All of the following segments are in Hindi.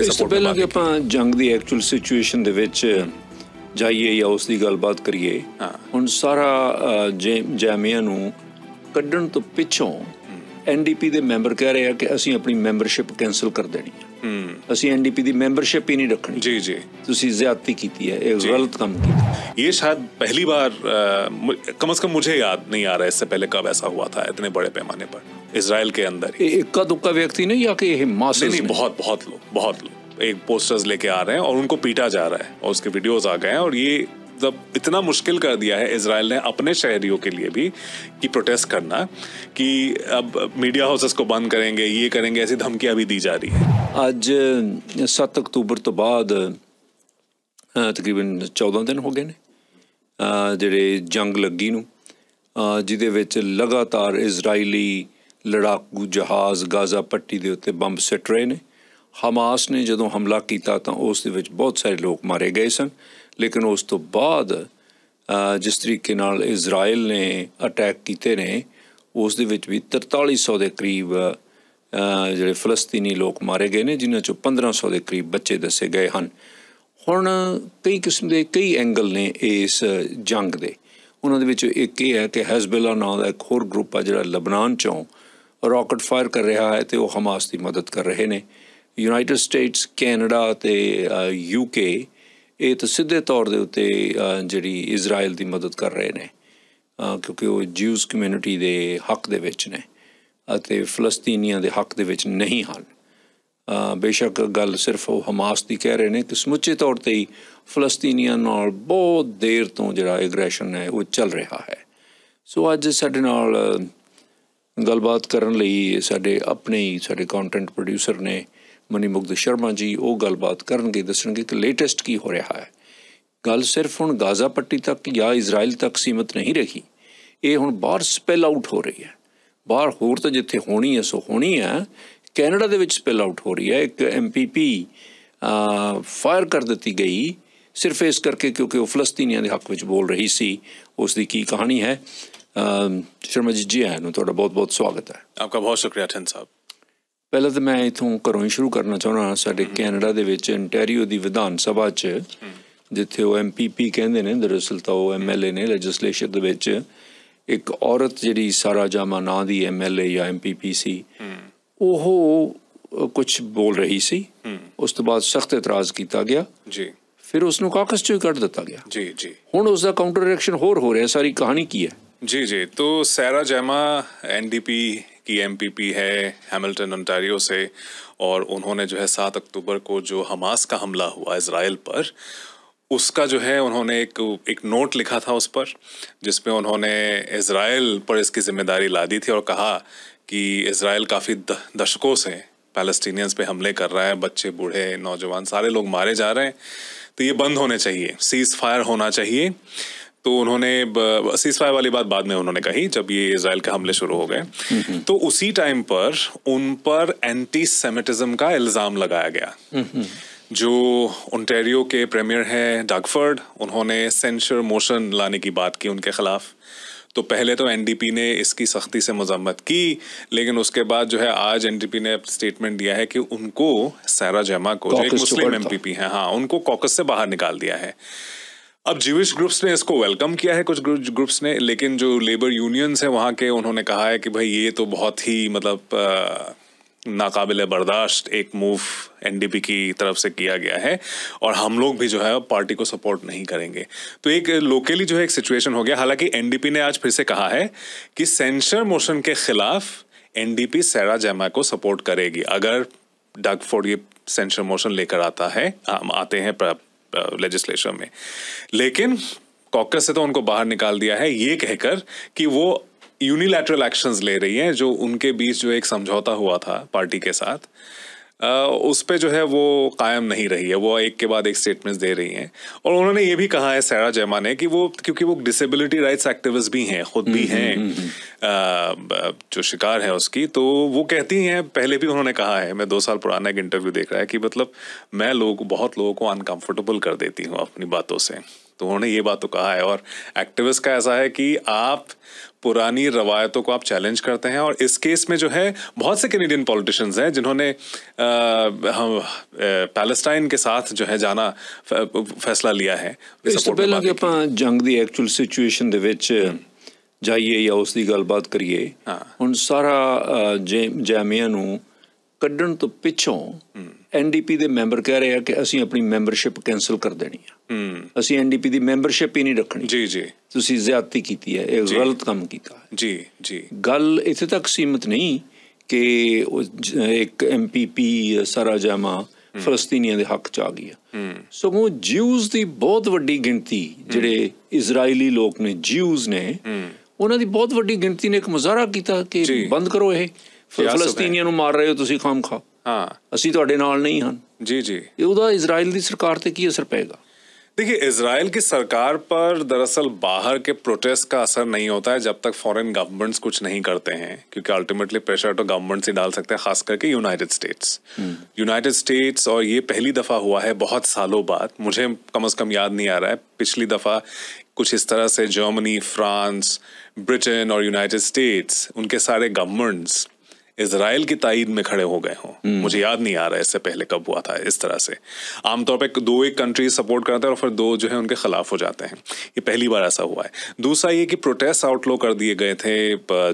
ਇਸ ਤੋਂ ਪਹਿਲਾਂ ਕਿ ਆਪਾਂ ਜੰਗ ਦੀ ਐਕਚੁਅਲ ਸਿਚੁਏਸ਼ਨ ਦੇ ਵਿੱਚ ਜਾਈਏ ਜਾਂ ਉਸ ਦੀ ਗੱਲਬਾਤ ਕਰੀਏ ਹੁਣ ਸਾਰਾ ਜੈਮੀਆਂ ਨੂੰ ਕੱਢਣ ਤੋਂ ਪਿੱਛੋਂ ਐਨਡੀਪੀ ਦੇ ਮੈਂਬਰ ਕਹਿ ਰਹੇ ਆ ਕਿ ਅਸੀਂ ਆਪਣੀ ਮੈਂਬਰਸ਼ਿਪ ਕੈਨਸਲ ਕਰ ਦੇਣੀ ਹੈ ਅਸੀਂ ਐਨਡੀਪੀ ਦੀ ਮੈਂਬਰਸ਼ਿਪ ਹੀ ਨਹੀਂ ਰੱਖਣੀ ਜੀ ਜੀ ਤੁਸੀਂ ਜ਼ਿਆਦਤੀ ਕੀਤੀ ਹੈ ਇਹ ਗਲਤ ਕੰਮ ਕੀਤਾ ਇਹ शायद ਪਹਿਲੀ ਵਾਰ कम ਕਮ कम ਯਾਦ ਨਹੀਂ ਆ आ ਇਸ इससे ਪਹਿਲੇ कब ਐਸਾ हुआ ਥਾ ਇਤਨੇ बड़े ਪੈਮਾਨੇ ਪਰ इसराइल के अंदर इक्का दुक्का व्यक्ति नहीं या कि मासेस नहीं, नहीं बहुत बहुत लोग बहुत लोग एक पोस्टर्स लेके आ रहे हैं और उनको पीटा जा रहा है और उसके वीडियोस आ गए हैं और ये मतलब इतना मुश्किल कर दिया है इसराइल ने अपने शहरियों के लिए भी कि प्रोटेस्ट करना कि अब मीडिया हाउसेस को बंद करेंगे ये करेंगे ऐसी धमकियां भी दी जा रही है आज सात अक्तूबर तो बाद तकरीबन चौदह दिन हो गए ਨੇ जंग लगी ਲੱਗੀ ਨੂੰ लगातार इसराइली ਲੜਾਕੂ ਜਹਾਜ਼ ਗਾਜ਼ਾ ਪੱਟੀ ਦੇ ਉੱਤੇ ਬੰਬ ਸਿੱਟ ਰਹੇ ਨੇ ਹਮਾਸ ਨੇ ਜਦੋਂ ਹਮਲਾ ਕੀਤਾ ਤਾਂ ਉਸ ਦੇ ਵਿੱਚ ਬਹੁਤ ਸਾਰੇ ਲੋਕ ਮਾਰੇ ਗਏ ਸਨ ਲੇਕਿਨ ਉਸ ਤੋਂ ਬਾਅਦ ਜਿਸ ਤਰੀਕੇ ਨਾਲ ਇਜ਼ਰਾਈਲ ਨੇ ਅਟੈਕ ਕੀਤੇ ਨੇ ਉਸ ਦੇ ਵਿੱਚ ਵੀ 4300 ਦੇ ਕਰੀਬ ਜਿਹੜੇ ਫਲਸਤੀਨੀ ਲੋਕ ਮਾਰੇ ਗਏ ਨੇ ਜਿਨ੍ਹਾਂ ਚੋਂ 1500 ਦੇ ਕਰੀਬ ਬੱਚੇ ਦੱਸੇ ਗਏ ਹਨ ਹੁਣ ਕਈ ਕਿਸਮ ਦੇ ਕਈ ਐਂਗਲ ਨੇ ਇਸ ਜੰਗ ਦੇ ਉਹਨਾਂ ਦੇ ਵਿੱਚ ਇੱਕ ਇਹ ਹੈ ਕਿ ਹਜ਼ਬਲਾ ਨਾਮ ਦਾ ਇੱਕ ਹੋਰ ਗਰੁੱਪ ਆ ਜਿਹੜਾ ਲਬਨਾਨ ਚੋਂ ਰਾਕਟ ਫਾਇਰ ਕਰ ਰਿਹਾ ਹੈ ਤੇ ਉਹ ਹਮਾਸ ਦੀ ਮਦਦ ਕਰ ਰਹੇ ਨੇ ਯੂਨਾਈਟਿਡ ਸਟੇਟਸ ਕੈਨੇਡਾ ਤੇ ਯੂਕੇ ਇਹ ਤਾਂ ਸਿੱਧੇ ਤੌਰ ਦੇ ਉੱਤੇ ਜਿਹੜੀ ਇਜ਼ਰਾਈਲ ਦੀ ਮਦਦ ਕਰ ਰਹੇ ਨੇ ਕਿਉਂਕਿ ਉਹ ਜੂਸ ਕਮਿਊਨਿਟੀ ਦੇ ਹੱਕ ਦੇ ਵਿੱਚ ਨੇ ਅਤੇ ਫਲਸਤੀਨੀਆਂ ਦੇ ਹੱਕ ਦੇ ਵਿੱਚ ਨਹੀਂ ਹਨ ਬੇਸ਼ੱਕ ਗੱਲ ਸਿਰਫ ਉਹ ਹਮਾਸ ਦੀ ਕਹਿ ਰਹੇ ਨੇ ਕਿ ਸਮੁੱਚੇ ਤੌਰ ਤੇ ਹੀ ਫਲਸਤੀਨੀਆਂ ਨਾਲ ਬਹੁਤ ਦੇਰ ਤੋਂ ਜਿਹੜਾ ਐਗਰੈਸ਼ਨ ਹੈ ਉਹ ਚੱਲ ਰਿਹਾ ਹੈ ਸੋ ਅੱਜ ਸਾਡੇ ਨਾਲ ਗੱਲਬਾਤ ਕਰਨ ਲਈ ਸਾਡੇ ਆਪਣੇ ਹੀ ਸਾਡੇ ਕੰਟੈਂਟ ਪ੍ਰੋਡਿਊਸਰ ਨੇ ਮਨੀ ਮੁਕਤ ਸ਼ਰਮਾ ਜੀ ਉਹ ਗੱਲਬਾਤ ਕਰਨਗੇ ਦੱਸਣਗੇ ਕਿ ਲੇਟੈਸਟ ਕੀ ਹੋ ਰਿਹਾ ਹੈ ਗੱਲ ਸਿਰਫ ਹੁਣ ਗਾਜ਼ਾ ਪੱਟੀ ਤੱਕ ਜਾਂ ਇਜ਼ਰਾਈਲ ਤੱਕ ਸੀਮਤ ਨਹੀਂ ਰਹੀ ਇਹ ਹੁਣ ਬਾਹਰ ਸਪੈਲ ਆਊਟ ਹੋ ਰਹੀ ਹੈ ਬਾਹਰ ਹੋਰ ਤਾਂ ਜਿੱਥੇ ਹੋਣੀ ਹੈ ਸੋ ਹੋਣੀ ਹੈ ਕੈਨੇਡਾ ਦੇ ਵਿੱਚ ਸਪੈਲ ਆਊਟ ਹੋ ਰਹੀ ਹੈ ਇੱਕ ਐਮਪੀਪੀ ਫਾਇਰ ਕਰ ਦਿੱਤੀ ਗਈ ਸਿਰਫ ਇਸ ਕਰਕੇ ਕਿਉਂਕਿ ਉਹ ਫਲਸਤੀਨੀਆਂ ਦੇ ਹੱਕ ਵਿੱਚ ਬੋਲ ਰਹੀ ਸੀ ਉਸ ਦੀ ਕੀ ਕਹਾਣੀ ਹੈ ਸ਼ਰਮਾ ਜੀ ਜੀ ਆਇਆਂ ਨੂੰ ਤੁਹਾਡਾ ਬਹੁਤ-ਬਹੁਤ ਸਵਾਗਤ ਹੈ ਆਪਕਾ ਬਹੁਤ ਸ਼ੁਕਰੀਆ ਠੰਡ ਸਾਹਿਬ ਪਹਿਲਾਂ ਤਾਂ ਮੈਂ ਇਥੋਂ ਘਰੋਂ ਹੀ ਸ਼ੁਰੂ ਕਰਨਾ ਚਾਹੁੰਦਾ ਸਾਡੇ ਕੈਨੇਡਾ ਦੇ ਵਿੱਚ ਇੰਟੈਰੀਓ ਦੀ ਵਿਧਾਨ ਸਭਾ 'ਚ ਜਿੱਥੇ ਉਹ ਐਮਪੀਪੀ ਕਹਿੰਦੇ ਨੇ ਦਰਅਸਲ ਤਾਂ ਉਹ ਐਮਐਲਏ ਨੇ ਲੈਜਿਸਲੇਚਰ ਦੇ ਵਿੱਚ ਇੱਕ ਔਰਤ ਜਿਹੜੀ ਸਾਰਾ ਜਾਮਾ ਨਾਂ ਦੀ ਐਮਐਲਏ ਜਾਂ ਐਮਪੀਪੀ ਸੀ ਉਹ ਕੁਝ ਬੋਲ ਰਹੀ ਸੀ ਉਸ ਤੋਂ ਬਾਅਦ ਸਖਤ ਇਤਰਾਜ਼ ਕੀਤਾ ਗਿਆ ਜੀ ਫਿਰ ਉਸ ਨੂੰ ਕਾਕਸ ਚੋਂ ਕੱਢ ਦਿੱਤਾ ਗਿਆ ਜੀ ਜੀ ਹੁਣ ਉਸ ਦਾ ਕਾਊਂਟਰ ਰਿਐਕਸ਼ਨ ਹੋਰ ਹੋ ਰਿਹਾ ਸਾਰੀ ਕਹਾਣੀ ਕੀ ਹੈ जी जी तो सैरा जैमा एनडीपी की एमपीपी है हैमिल्टन ओंटारियो से और उन्होंने जो है सात अक्टूबर को जो हमास का हमला हुआ इसराइल पर उसका जो है उन्होंने एक एक नोट लिखा था उस पर जिसमें उन्होंने इसराइल पर इसकी जिम्मेदारी ला दी थी और कहा कि इसराइल काफ़ी दशकों से पैलेस्टीनियंस पे हमले कर रहा है बच्चे बूढ़े नौजवान सारे लोग मारे जा रहे हैं तो ये बंद होने चाहिए सीज़ फायर होना चाहिए तो उन्होंने सीज वाली बात बाद में उन्होंने कही जब ये इसराइल के हमले शुरू हो गए तो उसी टाइम पर उन पर एंटी सेमेटिज्म का इल्ज़ाम लगाया गया जो ओंटेरियो के प्रेमियर हैं डगफर्ड उन्होंने सेंशर मोशन लाने की बात की उनके खिलाफ तो पहले तो एनडीपी ने इसकी सख्ती से मजम्मत की लेकिन उसके बाद जो है आज एनडीपी ने स्टेटमेंट दिया है कि उनको सारा जमा को जो एक मुस्लिम एमपीपी हैं हाँ उनको कॉकस से बाहर निकाल दिया है अब जीविश ग्रुप्स ने इसको वेलकम किया है कुछ ग्रुप्स ने लेकिन जो लेबर यूनियंस हैं वहाँ के उन्होंने कहा है कि भाई ये तो बहुत ही मतलब नाकाबिल बर्दाश्त एक मूव एनडीपी की तरफ से किया गया है और हम लोग भी जो है पार्टी को सपोर्ट नहीं करेंगे तो एक लोकली जो है एक सिचुएशन हो गया हालांकि एनडीपी ने आज फिर से कहा है कि सेंसर मोशन के खिलाफ एनडीपी सैरा जैमा को सपोर्ट करेगी अगर डग फोर्ड ये सेंसर मोशन लेकर आता है आते हैं लेजिस्लेशन में लेकिन कॉकस से तो उनको बाहर निकाल दिया है ये कहकर कि वो यूनिलैटरल एक्शंस ले रही हैं जो उनके बीच जो एक समझौता हुआ था पार्टी के साथ उस पर जो है वो कायम नहीं रही है वो एक के बाद एक स्टेटमेंट्स दे रही हैं और उन्होंने ये भी कहा है सैरा जयमा ने कि वो क्योंकि वो डिसेबिलिटी राइट्स एक्टिविस्ट भी हैं खुद भी हम्म, हैं हम्म, हम्म, जो शिकार है उसकी तो वो कहती हैं पहले भी उन्होंने कहा है मैं दो साल पुराना एक इंटरव्यू देख रहा है कि मतलब मैं लोग बहुत लोगों को अनकम्फर्टेबल कर देती हूँ अपनी बातों से तो उन्होंने ये बात तो कहा है और एक्टिविस्ट का ऐसा है कि आप पुरानी रवायतों को आप चैलेंज करते हैं और इस केस में जो है बहुत से कैनेडियन पॉलिटिशियंस हैं जिन्होंने हम पैलेस्टाइन के साथ जो है जाना फैसला लिया है जंग की एक्चुअल सिचुएशन जाइए या उसकी गलबात करिए हाँ हम सारा ਜਾਂ जैमिया क्ढन तो पिछों हम्म। ਐਨਡੀਪੀ ਦੇ ਮੈਂਬਰ ਕਹਿ ਰਹੇ ਆ ਕਿ ਅਸੀਂ ਆਪਣੀ ਮੈਂਬਰਸ਼ਿਪ ਕੈਨਸਲ ਕਰ ਦੇਣੀ ਆ ਹੂੰ ਅਸੀਂ ਐਨਡੀਪੀ ਦੀ ਮੈਂਬਰਸ਼ਿਪ ਹੀ ਨਹੀਂ ਰੱਖਣੀ ਜੀ ਜੀ ਤੁਸੀਂ ਜ਼ਿਆਦਤੀ ਕੀਤੀ ਹੈ ਇਹ ਗਲਤ ਕੰਮ ਕੀਤਾ ਜੀ ਜੀ ਗੱਲ ਇੱਥੇ ਤੱਕ ਸੀਮਤ ਨਹੀਂ ਕਿ ਇੱਕ ਐਮਪੀਪੀ ਸਾਰਾ ਜਮਾ ਫਲਸਤੀਨੀਆਂ ਦੇ ਹੱਕ ਚ ਆ ਗਈ ਆ ਸਗੋਂ ਜਿਊਜ਼ ਦੀ ਬਹੁਤ ਵੱਡੀ ਗਿਣਤੀ ਜਿਹੜੇ ਇਜ਼ਰਾਈਲੀ ਲੋਕ ਨੇ ਜਿਊਜ਼ ਨੇ ਉਹਨਾਂ ਦੀ ਬਹੁਤ ਵੱਡੀ ਗਿਣਤੀ ਨੇ ਇੱਕ ਮੁਜ਼ਾਹਰਾ ਕੀਤਾ ਕਿ ਬੰਦ ਕਰੋ ਇਹ ਫਲਸਤੀਨੀਆਂ ਨੂੰ ਮਾਰ ਰਹੇ ਹੋ ਤੁਸੀਂ ਖਾਮ ਖਾ हाँ ਅਸੀਂ ਤੁਹਾਡੇ ਨਾਲ ਨਹੀਂ जी ਜੀ ਜੀ ਉਹਦਾ ਇਜ਼ਰਾਈਲ ਦੀ ਸਰਕਾਰ ਤੇ ਕੀ ਅਸਰ ਪਏਗਾ देखिए इसराइल की सरकार पर दरअसल बाहर के प्रोटेस्ट का असर नहीं होता है जब तक फॉरेन गवर्नमेंट्स कुछ नहीं करते हैं क्योंकि अल्टीमेटली प्रेशर तो गवर्नमेंट से डाल सकते हैं खास करके यूनाइटेड स्टेट्स यूनाइटेड स्टेट्स और ये पहली दफ़ा हुआ है बहुत सालों बाद मुझे कम अज़ कम याद नहीं आ रहा है पिछली दफ़ा कुछ इस तरह से जर्मनी फ्रांस ब्रिटेन और यूनाइटेड स्टेट्स उनके सारे गवर्नमेंट्स इसराइल की ताइद में खड़े हो गए हों हम्म। मुझे याद नहीं आ रहा है इससे पहले कब हुआ था इस तरह से आमतौर पर दो एक कंट्री सपोर्ट करते हैं और फिर दो जो है उनके खिलाफ हो जाते हैं ये पहली बार ऐसा हुआ है दूसरा ये कि प्रोटेस्ट आउटलो कर दिए गए थे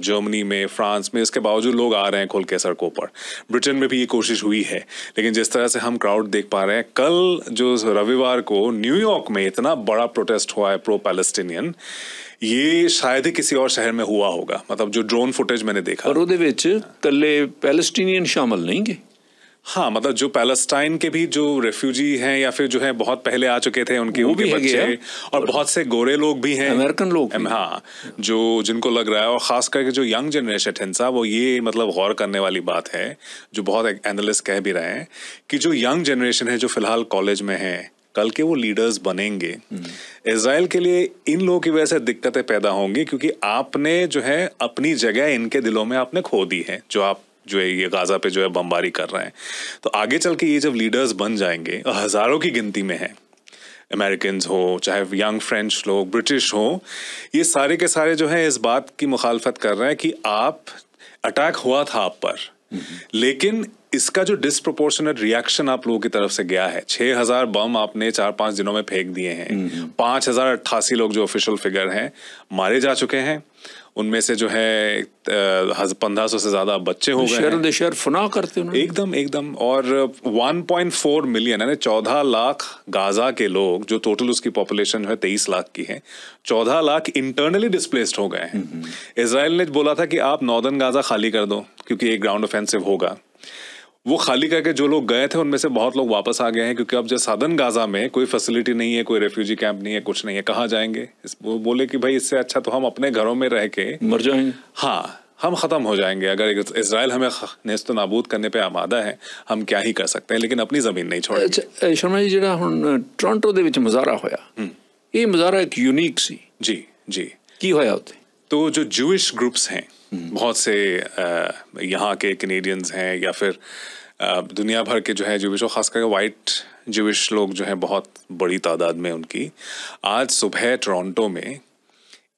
जर्मनी में फ्रांस में इसके बावजूद लोग आ रहे हैं खुल के सड़कों पर ब्रिटेन में भी ये कोशिश हुई है लेकिन जिस तरह से हम क्राउड देख पा रहे हैं कल जो रविवार को न्यूयॉर्क में इतना बड़ा प्रोटेस्ट हुआ है प्रो पैलेस्टीनियन ये शायद ही किसी और शहर में हुआ होगा मतलब जो ड्रोन फुटेज मैंने देखा और ਉਹਦੇ ਵਿੱਚ ਕੱਲੇ ਪੈਲਸਟੀਨੀਅਨ ਸ਼ਾਮਲ हाँ मतलब जो पैलेस्टाइन के भी जो रेफ्यूजी हैं या फिर जो है बहुत पहले आ चुके थे उनके वो भी बच्चे और, और बहुत से गोरे लोग भी हैं अमेरिकन लोग भी। हाँ जो जिनको लग रहा है और खास करके जो यंग जनरेशन है साहब वो ये मतलब गौर करने वाली बात है जो बहुत एनालिस्ट कह भी रहे हैं कि जो यंग जनरेशन है जो फिलहाल कॉलेज में है कल के वो लीडर्स बनेंगे हम्म। इसराइल के लिए इन लोगों की वजह से दिक्कतें पैदा होंगी क्योंकि आपने जो है अपनी जगह इनके दिलों में आपने खो दी है जो आप जो है ये गाज़ा पे जो है बमबारी कर रहे हैं तो आगे चल के ये जब लीडर्स बन जाएंगे हज़ारों की गिनती में है अमेरिकन हो चाहे यंग फ्रेंच लोग ब्रिटिश हो ये सारे के सारे जो है इस बात की मुखालफत कर रहे हैं कि आप अटैक हुआ था आप पर Mm-hmm. लेकिन इसका जो डिस्प्रोपोर्शनेट रिएक्शन आप लोगों की तरफ से गया है छह हजार बम आपने चार पांच दिनों में फेंक दिए हैं mm-hmm. पांच हजार अट्ठासी लोग जो ऑफिशियल फिगर हैं मारे जा चुके हैं उनमें से जो है पंद्रह सौ से ज़्यादा बच्चे हो गए हैं शेर फना करते हैं एकदम एकदम और 1.4 मिलियन यानी चौदह लाख गाज़ा के लोग जो टोटल उसकी पॉपुलेशन है तेईस लाख की है चौदह लाख इंटरनली डिस्प्लेस्ड हो गए हैं हम्म, हम्म। इसराइल ने बोला था कि आप नॉर्दर्न गाज़ा खाली कर दो क्योंकि एक ग्राउंड ऑफेंसिव होगा वो खाली करके जो लोग गए थे उनमें से बहुत लोग वापस आ गए हैं क्योंकि अब जो साधन गाजा में कोई फैसिलिटी नहीं है कोई रेफ्यूजी कैंप नहीं है कुछ नहीं है कहाँ जाएंगे वो बोले कि भाई इससे अच्छा तो हम अपने घरों में रह के मर जाएंगे हाँ हम ख़त्म हो जाएंगे अगर इसराइल हमें नेस्त नाबूद करने पे आमादा है हम क्या ही कर सकते हैं लेकिन अपनी ज़मीन नहीं छोड़ अच्छा शर्मा जी जो हम टोरटो के मुजहरा ਮੁਜ਼ਾਹਰਾ ਹੋਇਆ ਇਹ ਮੁਜ਼ਾਹਰਾ ਇੱਕ जी जी ਜੀ ਜੀ तो जो जूश ग्रुप्स हैं बहुत से यहाँ के कनेडियंस हैं या फिर दुनिया भर के जो है जो विशो ख़ास करके वाइट जिविश लोग जो हैं बहुत बड़ी तादाद में उनकी आज सुबह टोरंटो में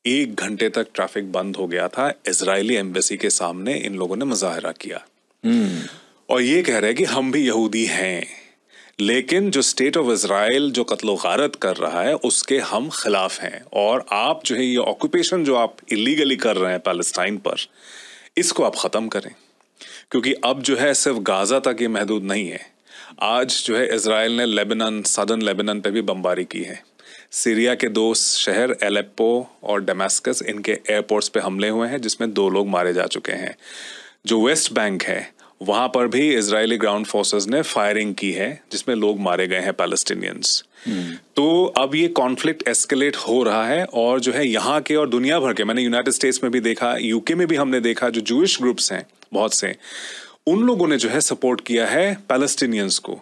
एक घंटे तक ट्रैफिक बंद हो गया था इसराइली एम्बेसी के सामने इन लोगों ने मुजाहरा किया हम्म। और ये कह रहे हैं कि हम भी यहूदी हैं लेकिन जो स्टेट ऑफ इसराइल जो कत्लो गारत कर रहा है उसके हम खिलाफ हैं और आप जो है ये ऑक्यूपेशन जो आप इलीगली कर रहे हैं पैलेस्टाइन पर इसको आप ख़त्म करें क्योंकि अब जो है सिर्फ गाज़ा तक ये महदूद नहीं है आज जो है इसराइल ने लेबनान सदन लेबनान पे भी बमबारी की है सीरिया के दो शहर एलेप्पो और डेमेस्कस इनके एयरपोर्ट्स पे हमले हुए हैं जिसमें दो लोग मारे जा चुके हैं जो वेस्ट बैंक है वहां पर भी इसराइली ग्राउंड फोर्सेस ने फायरिंग की है जिसमें लोग मारे गए हैं पैलेस्टीनियंस hmm. तो अब ये कॉन्फ्लिक्ट एस्केलेट हो रहा है और जो है यहाँ के और दुनिया भर के मैंने यूनाइटेड स्टेट्स में भी देखा यूके में भी हमने देखा जो जूश ग्रुप्स हैं बहुत से उन लोगों ने जो है सपोर्ट किया है पैलेस्टीनियंस को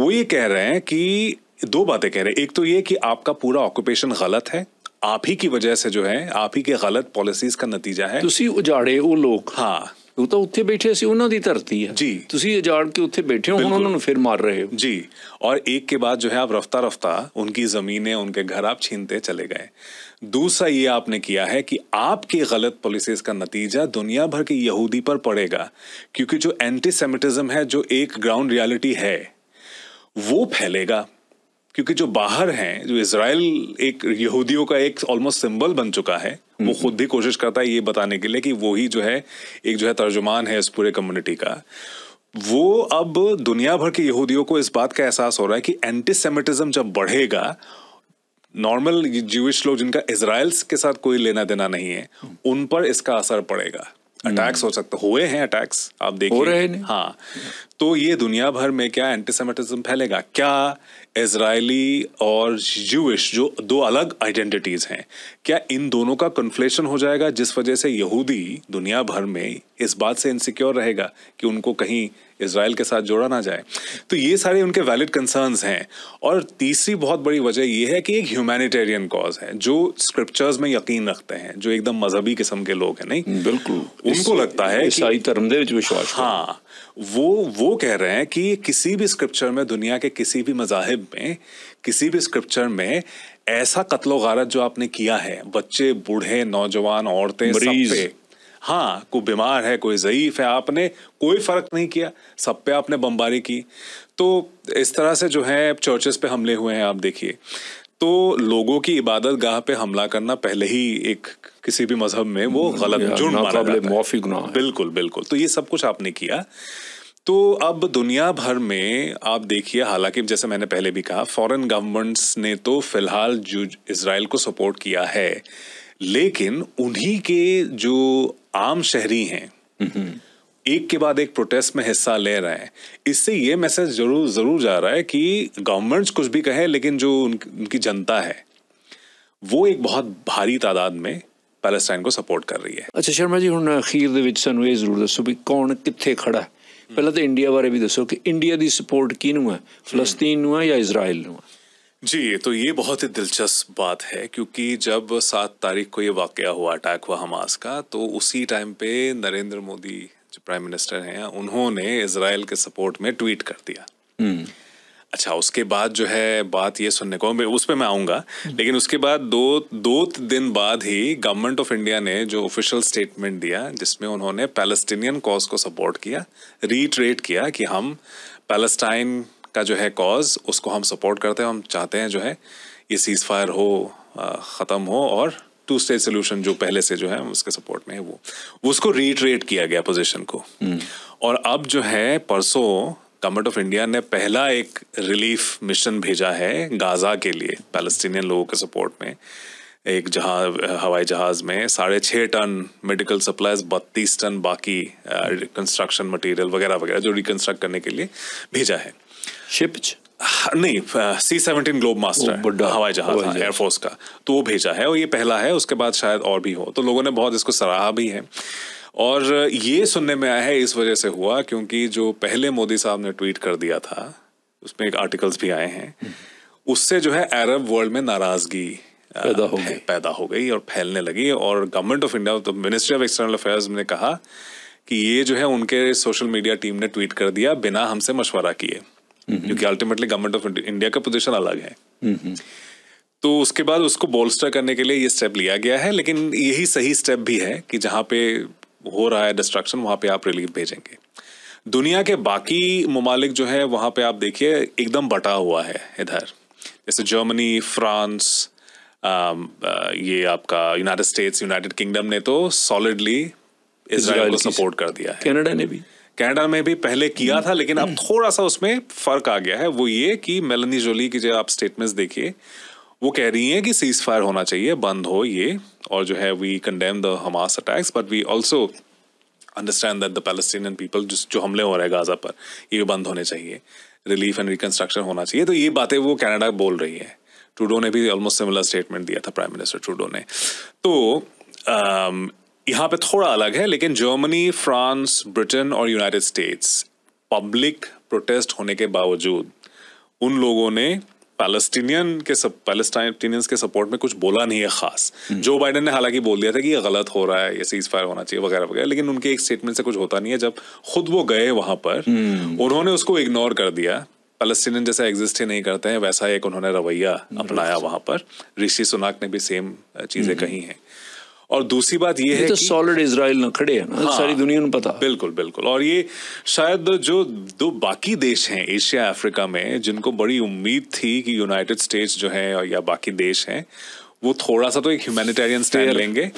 वो ये कह रहे हैं कि दो बातें कह रहे हैं एक तो ये कि आपका पूरा ऑक्यूपेशन गलत है आप ही की वजह से जो है आप ही के गलत पॉलिसीज का नतीजा है तो उसी उजाड़े वो लोग हाँ ਉਹ ਤਾਂ ਉੱਥੇ ਬੈਠੇ ਸੀ ਉਹਨਾਂ ਦੀ ਧਰਤੀ ਹੈ ਜੀ ਤੁਸੀਂ ਇਹ ਜਾਣ ਕੇ ਉੱਥੇ ਬੈਠੇ ਹੋ ਹੁਣ ਉਹਨਾਂ ਨੂੰ ਫਿਰ ਮਾਰ ਰਹੇ ਹੋ जी और एक के बाद जो है आप रफ्ता रफ्ता उनकी ज़मीनें उनके घर आप छीनते चले गए दूसरा ये आपने किया है कि आपके गलत पॉलिसीज़ का नतीजा दुनिया भर के यहूदी पर पड़ेगा क्योंकि जो एंटी है जो एक ग्राउंड रियलिटी है वो फैलेगा क्योंकि जो बाहर हैं जो इसराइल एक यहूदियों का एक ऑलमोस्ट सिंबल बन चुका है वो हम्म। खुद भी कोशिश करता है ये बताने के लिए कि वो ही जो है एक जो है तर्जुमान है इस पूरे कम्युनिटी का वो अब दुनिया भर के यहूदियों को इस बात का एहसास हो रहा है कि एंटीसेमिटिज्म जब बढ़ेगा नॉर्मल जीविश लोग जिनका इसराइल के साथ कोई लेना देना नहीं है हम्म। उन पर इसका असर पड़ेगा अटैक्स हो सकते हुए हैं अटैक्स आप देख हो रहे हैं हाँ तो ये दुनिया भर में क्या एंटीसेमेटिज्म फैलेगा क्या इसराइली और जूश जो दो अलग आइडेंटिटीज हैं क्या इन दोनों का कन्फ्लेशन हो जाएगा जिस वजह से यहूदी दुनिया भर में इस बात से इनसिक्योर रहेगा कि उनको कहीं इसराइल के साथ जोड़ा ना जाए तो ये सारे उनके वैलिड कंसर्न्स हैं और तीसरी बहुत बड़ी वजह यह है कि एक ह्यूमैनिटेरियन कॉज है जो स्क्रिप्चर्स में यकीन रखते हैं जो एकदम मजहबी किस्म के लोग हैं नहीं बिल्कुल उनको लगता है ईसाई धर्म विश्वास हाँ वो वो कह रहे हैं कि किसी भी स्क्रिप्चर में दुनिया के किसी भी मजाहब में किसी भी स्क्रिप्चर में ऐसा कत्लो गारत जो आपने किया है बच्चे बूढ़े नौजवान औरतें सब पे हाँ कोई बीमार है कोई ज़यीफ़ है आपने कोई फ़र्क नहीं किया सब पे आपने बमबारी की तो इस तरह से जो है चर्चेस पे हमले हुए हैं आप देखिए तो लोगों की इबादत गाह पे हमला करना पहले ही एक किसी भी मजहब में वो हम्म, गलत जुर्म बिल्कुल बिल्कुल तो ये सब कुछ आपने किया तो अब दुनिया भर में आप देखिए हालांकि जैसे मैंने पहले भी कहा फॉरेन गवर्नमेंट्स ने तो फिलहाल इसराइल को सपोर्ट किया है लेकिन उन्हीं के जो आम शहरी हैं एक के बाद एक प्रोटेस्ट में हिस्सा ले रहे हैं इससे ये मैसेज जरूर जरूर जा रहा है कि गवर्नमेंट्स कुछ भी कहे लेकिन जो उनकी जनता है वो एक बहुत भारी तादाद में पैलेस्टाइन को सपोर्ट कर रही है अच्छा शर्मा जी हूँ अखीर ये जरूर दसो भी कौन कितने खड़ा है हम्म। पहले तो इंडिया बारे भी दसो कि इंडिया की सपोर्ट किनू है फलस्तीन हम्म। है या इसराइल न जी तो ये बहुत ही दिलचस्प बात है क्योंकि जब सात तारीख को ये वाक़ हुआ अटैक हुआ हमास का तो उसी टाइम पे नरेंद्र मोदी जो प्राइम मिनिस्टर हैं उन्होंने इसराइल के सपोर्ट में ट्वीट कर दिया हम्म। अच्छा उसके बाद जो है बात ये सुनने को मैं उस पर मैं आऊँगा लेकिन उसके बाद दो दो दिन बाद ही गवर्नमेंट ऑफ इंडिया ने जो ऑफिशियल स्टेटमेंट दिया जिसमें उन्होंने पैलेस्टीनियन कॉज को सपोर्ट किया रीट्रेट किया कि हम पैलेस्टाइन का जो है कॉज उसको हम सपोर्ट करते हैं हम चाहते हैं जो है ये सीज़ फायर हो ख़त्म हो और टू स्टेट सोल्यूशन जो पहले से जो है उसके सपोर्ट में है वो उसको रीट्रेट किया गया पोजिशन को हम्म। और अब जो है परसों गवर्नमेंट ऑफ इंडिया ने पहला एक रिलीफ मिशन भेजा है गाज़ा के लिए पैलेस्टीनियन लोगों के सपोर्ट में एक जहाज हवाई जहाज़ में साढ़े छः टन मेडिकल सप्लाईज बत्तीस टन बाकी कंस्ट्रक्शन uh, मटेरियल वगैरह वगैरह जो रिकन्स्ट्रक्ट करने के लिए भेजा है शिप्स हाँ, नहीं सी सेवनटीन ग्लोब मास्टर हवाई जहाज एयरफोर्स हाँ, का तो वो भेजा है और ये पहला है उसके बाद शायद और भी हो तो लोगों ने बहुत इसको सराहा भी है और ये सुनने में आया है इस वजह से हुआ क्योंकि जो पहले मोदी साहब ने ट्वीट कर दिया था उसमें एक आर्टिकल्स भी आए हैं हम्म। उससे जो है अरब वर्ल्ड में नाराज़गी पैदा हो गई पैदा हो गई और फैलने लगी और गवर्नमेंट ऑफ इंडिया तो मिनिस्ट्री ऑफ एक्सटर्नल अफेयर्स ने कहा कि ये जो है उनके सोशल मीडिया टीम ने ट्वीट कर दिया बिना हमसे मशवरा किए क्योंकि अल्टीमेटली गवर्नमेंट ऑफ इंडिया का पोजिशन अलग है तो उसके बाद उसको बोलस्टर करने के लिए ये स्टेप लिया गया है लेकिन यही सही स्टेप भी है कि जहाँ पे हो रहा है डिस्ट्रक्शन वहाँ पे आप रिलीफ भेजेंगे दुनिया के बाकी ममालिक जो है वहाँ पे आप देखिए एकदम बटा हुआ है इधर जैसे जर्मनी फ्रांस Um, uh, ये आपका यूनाइटेड स्टेट्स यूनाइटेड किंगडम ने तो सॉलिडली इसराइल को सपोर्ट कर दिया है कनाडा ने भी कनाडा में भी पहले किया हम्म। था लेकिन अब हम्म। थोड़ा सा उसमें फर्क आ गया है वो ये कि मेलनी जोली की जो आप स्टेटमेंट्स देखिए वो कह रही हैं कि सीज फायर होना चाहिए बंद हो ये और जो है we condemn the Hamas attacks but we also understand that the Palestinian people जो हमले हो रहे हैं गाजा पर ये बंद होने चाहिए रिलीफ एंड रिकन्स्ट्रक्शन होना चाहिए तो ये बातें वो कनाडा बोल रही है ट्रूडो ने भी ऑलमोस्ट सिमिलर स्टेटमेंट दिया था प्राइम मिनिस्टर ट्रूडो ने तो um, यहाँ पे थोड़ा अलग है लेकिन जर्मनी फ्रांस ब्रिटेन और यूनाइटेड स्टेट्स पब्लिक प्रोटेस्ट होने के बावजूद उन लोगों ने पैलेस्टीनियन के सब पैलेस्टाइनियंस के सपोर्ट में कुछ बोला नहीं है खास जो hmm. बाइडन ने हालांकि बोल दिया था कि ये गलत हो रहा है ये सीज फायर होना चाहिए वगैरह वगैरह लेकिन उनके एक स्टेटमेंट से कुछ होता नहीं है जब खुद वो गए वहां पर hmm. उन्होंने उसको इग्नोर कर दिया फलस्तीन जैसा एग्जिस्ट ही नहीं करते हैं वैसा एक उन्होंने रवैया हम्म। अपनाया वहां पर ऋषि सुनाक ने भी सेम चीज़ें हम्म। कही हैं और दूसरी बात ये, ये है तो सॉलिड इसराइल ना खड़े हैं हाँ, सारी दुनिया ने पता बिल्कुल बिल्कुल और ये शायद जो दो बाकी देश हैं एशिया अफ्रीका में जिनको बड़ी उम्मीद थी कि यूनाइटेड स्टेट्स जो है या बाकी देश हैं वो थोड़ा सा तो एक ह्यूमैनिटेरियन स्टैंड लेंगे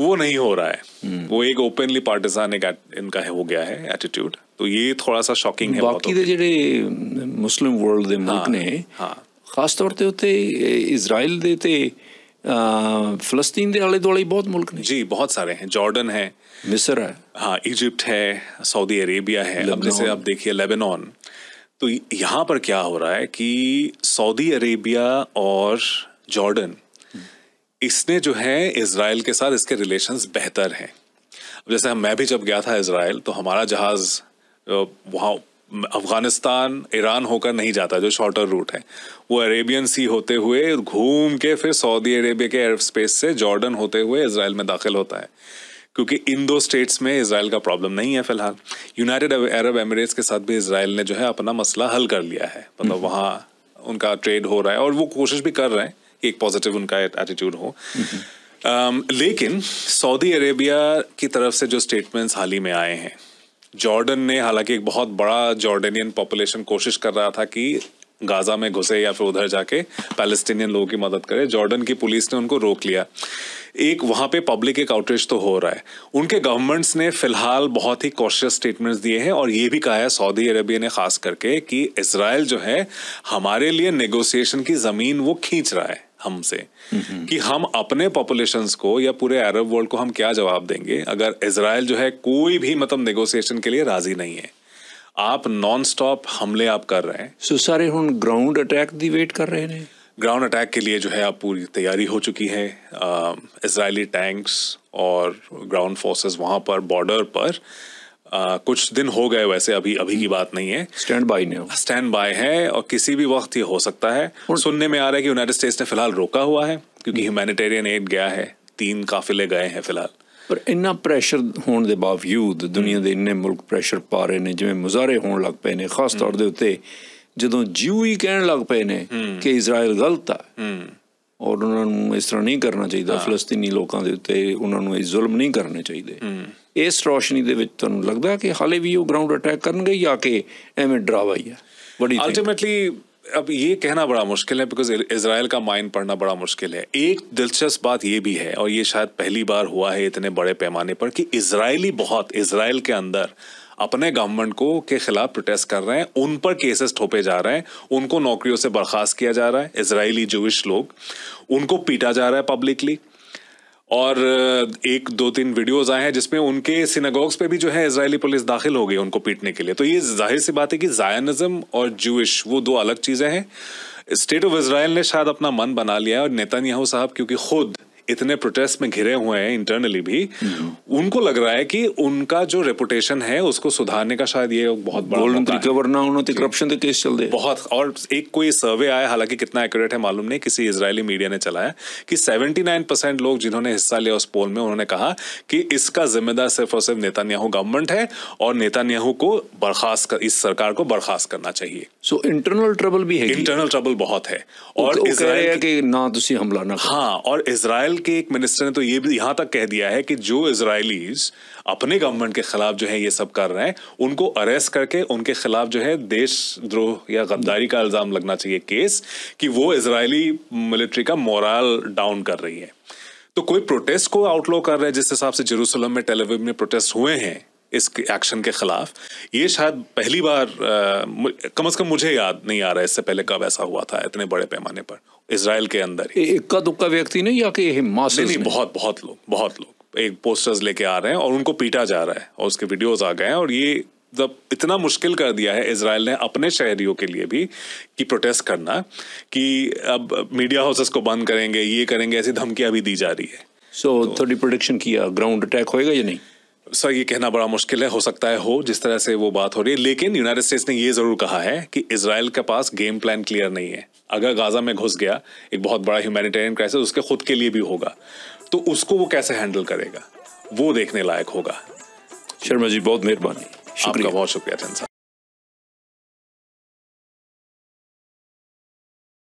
वो नहीं हो रहा है हम्म। वो एक ओपनली पार्टिसान एक इनका हो गया है एटीट्यूड तो ये थोड़ा सा शॉकिंग है बाकी ਦੇ ਜਿਹੜੇ ਮੁਸਲਿਮ ਵਰਲਡ ਦੇ ਮੁਲਕ ਨੇ ਖਾਸ ਤੌਰ ਤੇ ਉੱਤੇ ਇਜ਼ਰਾਈਲ ਦੇ ਤੇ ਫਲਸਤੀਨ ਦੇ ਆਲੇ ਦੁਆਲੇ ਬਹੁਤ ਮੁਲਕ ਨੇ ਜੀ हैं जॉर्डन है मिस्र है हाँ इजिप्ट है सऊदी अरेबिया है अब जैसे आप देखिए लेबनान तो यहाँ पर क्या हो रहा है कि सऊदी अरेबिया और जॉर्डन इसने जो है इसराइल के साथ इसके रिलेशंस बेहतर हैं जैसे हम मैं भी जब गया था इसराइल तो हमारा जहाज़ वहाँ अफ़गानिस्तान ईरान होकर नहीं जाता जो शॉर्टर रूट है वो अरेबियन सी होते हुए घूम के फिर सऊदी अरेबिया के एयर स्पेस से जॉर्डन होते हुए इसराइल में दाखिल होता है क्योंकि इन दो स्टेट्स में इसराइल का प्रॉब्लम नहीं है फिलहाल यूनाइटेड अरब एमिरेट्स के साथ भी इसराइल ने जो है अपना मसला हल कर लिया है मतलब हम्म। वहाँ उनका ट्रेड हो रहा है और वो कोशिश भी कर रहे हैं कि एक पॉजिटिव उनका एटीट्यूड हो हम्म। लेकिन सऊदी अरेबिया की तरफ से जो स्टेटमेंट्स हाल ही में आए हैं जॉर्डन ने हालांकि एक बहुत बड़ा जॉर्डेनियन पॉपुलेशन कोशिश कर रहा था कि गाजा में घुसे या फिर उधर जाके पैलेस्टीनियन लोगों की मदद करे जॉर्डन की पुलिस ने उनको रोक लिया एक वहाँ पे पब्लिक एक आउटरीच तो हो रहा है उनके गवर्नमेंट्स ने फिलहाल बहुत ही कॉशियस स्टेटमेंट्स दिए हैं और ये भी कहा है सऊदी अरेबिया ने खास करके कि इसराइल जो है हमारे लिए नेगोशिएशन की ज़मीन वो खींच रहा है हमसे कि हम अपने पॉपुलेशन को या पूरे अरब वर्ल्ड को हम क्या जवाब देंगे अगर इसराइल जो है कोई भी मतलब नेगोशिएशन के लिए राजी नहीं है आप नॉन स्टॉप हमले आप कर रहे हैं सो सारे हम ग्राउंड अटैक दी वेट कर रहे हैं ग्राउंड अटैक के लिए जो है आप पूरी तैयारी हो चुकी है इसराइली टैंक्स और ग्राउंड फोर्सेस वहां पर बॉर्डर पर आ, कुछ दिन हो गए वैसे अभी अभी की बात नहीं है स्टैंड बाय ने स्टैंड बाय है और किसी भी वक्त ये हो सकता है और सुनने में आ रहा है कि यूनाइटेड स्टेट्स ने फिलहाल रोका हुआ है क्योंकि ह्यूमैनिटेरियन एड गया है तीन काफिले गए हैं फिलहाल पर इन्ना प्रेशर होने के बावजूद दुनिया के हम्म। इन्ने मुल्क प्रेशर पा रहे हैं जिम्मे मुजहरे हो पे ने खास तौर ਤੌਰ ਦੇ ਉੱਤੇ ਜਦੋਂ ਜਿਊ ਹੀ ਕਹਿਣ ਲੱਗ ਪਏ ਨੇ ਕਿ ਇਜ਼ਰਾਈਲ ਔਰ ਉਹਨਾਂ ਨੂੰ ਇਸ ਤਰ੍ਹਾਂ ਨਹੀਂ ਕਰਨਾ ਚਾਹੀਦਾ ਫਲਸਤੀਨੀ ਲੋਕਾਂ ਦੇ ਉੱਤੇ ਉਹਨਾਂ ਨੂੰ ਇਹ ਜ਼ੁਲਮ ਨਹੀਂ ਕਰਨੇ ਚਾਹੀਦੇ ਇਸ ਰੋਸ਼ਨੀ ਦੇ ਵਿੱਚ ਤੁਹਾਨੂੰ ਲੱਗਦਾ ਕਿ ਹਾਲੇ ਵੀ ਉਹ ਗਰਾਊਂਡ ਅਟੈਕ ਕਰਨਗੇ ਜਾਂ ਕਿ ਐਵੇਂ ਡਰਾਵਾ ਹੀ ਹੈ ਬੜੀ ਅਲਟੀਮੇਟਲੀ अब ये कहना बड़ा मुश्किल है बिकॉज इसराइल का माइंड पढ़ना बड़ा मुश्किल है एक दिलचस्प बात ये भी है और ये शायद पहली बार हुआ है इतने बड़े पैमाने पर कि इसराइली बहुत इसराइल के अंदर अपने गवर्नमेंट को के खिलाफ प्रोटेस्ट कर रहे हैं उन पर केसेस ठोपे जा रहे हैं उनको नौकरियों से बर्खास्त किया जा रहा है इसराइली जूश लोग उनको पीटा जा रहा है पब्लिकली और एक दो तीन वीडियोस आए हैं जिसमें उनके सिनागॉग्स पे भी जो है इसराइली पुलिस दाखिल हो गई उनको पीटने के लिए तो ये जाहिर सी बात है कि जायनिज्म और जूश वो दो अलग चीज़ें हैं स्टेट ऑफ इसराइल ने शायद अपना मन बना लिया है और नेतन्याहू साहब क्योंकि खुद इतने प्रोटेस्ट में घिरे हुए हैं इंटरनली भी उनको लग रहा है कि उनका जो रेपुटेशन है उसको सुधारने का शायद ये बहुत बड़ा करप्शन तो के केस चल रहे बहुत और एक कोई सर्वे आया हालांकि कितना एक्यूरेट है मालूम नहीं किसी इसराइली मीडिया ने चलाया कि सेवेंटी लोग जिन्होंने हिस्सा लिया उस पोल में उन्होंने कहा कि इसका जिम्मेदार सिर्फ और सिर्फ नेतान्याहू गवर्नमेंट है और नेतान्याहू को बर्खास्त कर इस सरकार को बर्खास्त करना चाहिए सो इंटरनल ट्रबल भी है इंटरनल ट्रबल बहुत है और इसराइल ना हमला ना हाँ और इसराइल इसराइल के एक मिनिस्टर ने तो ये भी यहां तक कह दिया है कि जो इसराइलीज अपने गवर्नमेंट के खिलाफ जो है ये सब कर रहे हैं उनको अरेस्ट करके उनके खिलाफ जो है देशद्रोह या गद्दारी का इल्ज़ाम लगना चाहिए केस कि वो इसराइली मिलिट्री का मोरल डाउन कर रही है तो कोई प्रोटेस्ट को आउटलो कर रहे हैं जिस हिसाब से जेरूसलम में टेलीविजन में प्रोटेस्ट हुए हैं इस एक्शन के खिलाफ ये शायद पहली बार आ, कम से कम मुझे याद नहीं आ रहा है इससे पहले कब ऐसा हुआ था इतने बड़े पैमाने पर इसराइल के अंदर इक्का दुक्का व्यक्ति नहीं या कि मासेस नहीं, नहीं बहुत बहुत लोग बहुत लोग एक पोस्टर्स लेके आ रहे हैं और उनको पीटा जा रहा है और उसके वीडियोस आ गए हैं और ये जब इतना मुश्किल कर दिया है इसराइल ने अपने शहरियों के लिए भी कि प्रोटेस्ट करना कि अब मीडिया हाउसेस को बंद करेंगे ये करेंगे ऐसी धमकियां भी दी जा रही है सो थोड़ी प्रोडिक्शन किया ग्राउंड अटैक होएगा या नहीं सर ये कहना बड़ा मुश्किल है हो सकता है हो जिस तरह से वो बात हो रही है लेकिन यूनाइटेड स्टेट्स ने ये ज़रूर कहा है कि इसराइल के पास गेम प्लान क्लियर नहीं है अगर गाज़ा में घुस गया एक बहुत बड़ा ह्यूमैनिटेरियन क्राइसिस उसके खुद के लिए भी होगा तो उसको वो कैसे हैंडल करेगा वो देखने लायक होगा शर्मा जी बहुत मेहरबानी शुक्रिया बहुत शुक्रिया